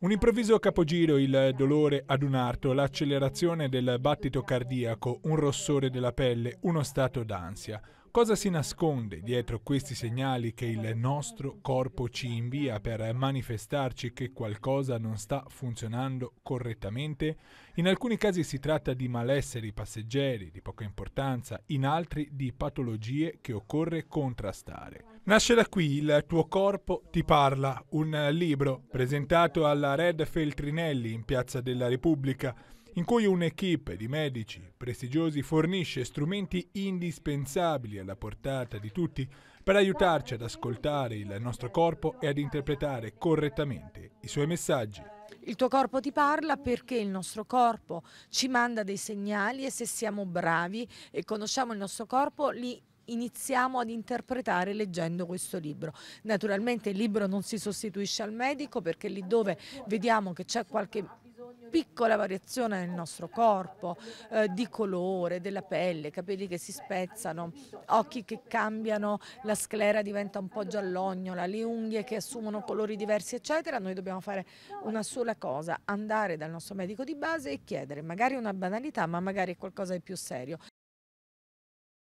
Un improvviso capogiro, il dolore ad un arto, l'accelerazione del battito cardiaco, un rossore della pelle, uno stato d'ansia. Cosa si nasconde dietro questi segnali che il nostro corpo ci invia per manifestarci che qualcosa non sta funzionando correttamente? In alcuni casi si tratta di malesseri passeggeri di poca importanza, in altri di patologie che occorre contrastare. Nasce da qui Il tuo corpo ti parla, un libro presentato alla Red Feltrinelli in Piazza della Repubblica in cui un'equipe di medici prestigiosi fornisce strumenti indispensabili alla portata di tutti per aiutarci ad ascoltare il nostro corpo e ad interpretare correttamente i suoi messaggi. Il tuo corpo ti parla perché il nostro corpo ci manda dei segnali e se siamo bravi e conosciamo il nostro corpo li iniziamo ad interpretare leggendo questo libro. Naturalmente il libro non si sostituisce al medico perché lì dove vediamo che c'è qualche piccola variazione nel nostro corpo, eh, di colore, della pelle, capelli che si spezzano, occhi che cambiano, la sclera diventa un po' giallognola, le unghie che assumono colori diversi, eccetera, noi dobbiamo fare una sola cosa, andare dal nostro medico di base e chiedere magari una banalità, ma magari qualcosa di più serio.